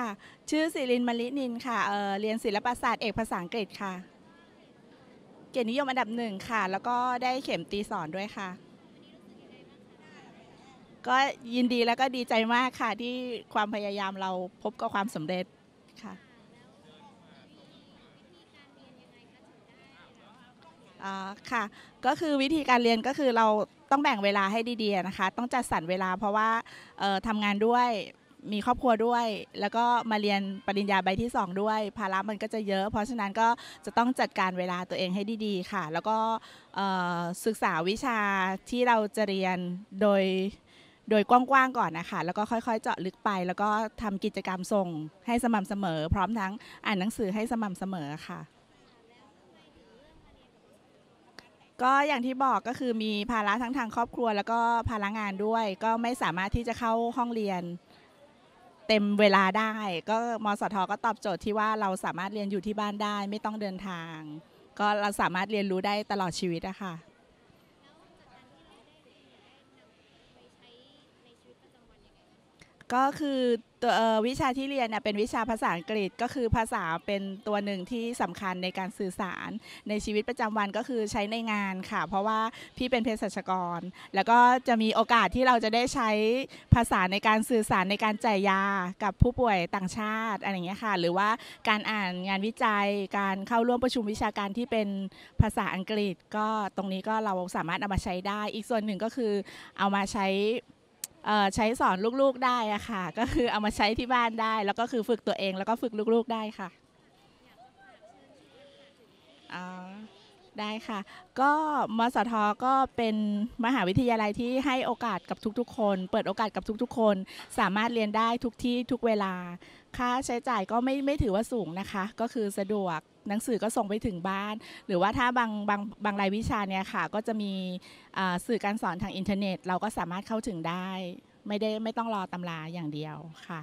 ค่ะชื่อศิรินมลินินค่ะเเรียนศิลปศาสตร์เอกภาษาอังกฤษค่ะเกียรตินิยมอันดับหนึ่งค่ะแล้วก็ได้เข็มตีสอนด้วยค่ะก็ยินดีแล้วก็ดีใจมากค่ะที่ความพยายามเราพบกับความสำเร็จค่ะค่ะก็คือวิธีการเรียนก็คือเราต้องแบ่งเวลาให้ดีๆนะคะต้องจัดสรรเวลาเพราะว่าทำงานด้วยมีครอบครัวด้วย แล้วก็มาเรียนปริญญาใบที่2ด้วย ภาระมันก็จะเยอะ เพราะฉะนั้นก็จะต้องจัดการเวลาตัวเองให้ดีๆค่ะ แล้วก็ศึกษาวิชาที่เราจะเรียนโดยโดยกว้างๆก่อนนะคะ แล้วก็ค่อยๆ เจาะลึกไป แล้วก็ทำกิจกรรมส่ง ให้สม่ำเสมอ พร้อมทั้งอ่านหนังสือให้สม่ำเสมอค่ะ ก็อย่างที่บอกก็คือมีภาระทั้งทางครอบครัว แล้วก็ภาระงานด้วย ก็ไม่สามารถที่จะเข้าห้องเรียนเต็มเวลาได้ ก็มสทก็ตอบโจทย์ที่ว่าเราสามารถเรียนอยู่ที่บ้านได้ ไม่ต้องเดินทาง ก็เราสามารถเรียนรู้ได้ตลอดชีวิตอะค่ะก็คือตัววิชาที่เรียนเนี่ยเป็นวิชาภาษาอังกฤษ ก็คือภาษาเป็นตัวหนึ่งที่สำคัญในการสื่อสารในชีวิตประจำวันก็คือใช้ในงานค่ะ เพราะว่าพี่เป็นเภสัชกร แล้วก็จะมีโอกาสที่เราจะได้ใช้ภาษาในการสื่อสารในการจ่ายยากับผู้ป่วยต่างชาติอะไรอย่างเงี้ยค่ะหรือว่าการอ่านงานวิจัยการเข้าร่วมประชุมวิชาการที่เป็นภาษาอังกฤษ ก็ตรงนี้ก็เราสามารถนามาใช้ได้อีกส่วนหนึ่งก็คือเอามาใช้ใช้สอนลูกๆได้อะค่ะ ก็คือเอามาใช้ที่บ้านได้ แล้วก็คือฝึกตัวเองแล้วก็ฝึกลูกๆได้ค่ะได้ค่ะ ก็มสทก็เป็นมหาวิทยาลัยที่ให้โอกาสกับทุกๆ คน เปิดโอกาสกับทุก ๆคน สามารถเรียนได้ทุกที่ทุกเวลา ค่าใช้จ่ายก็ไม่ไม่ถือว่าสูงนะคะ ก็คือสะดวกหนังสือก็ส่งไปถึงบ้าน หรือว่าถ้าบางบางบางรายวิชาเนี่ยค่ะ ก็จะมีสื่อการสอนทางอินเทอร์เน็ต เราก็สามารถเข้าถึงได้ ไม่ได้ไม่ต้องรอตำราอย่างเดียวค่ะ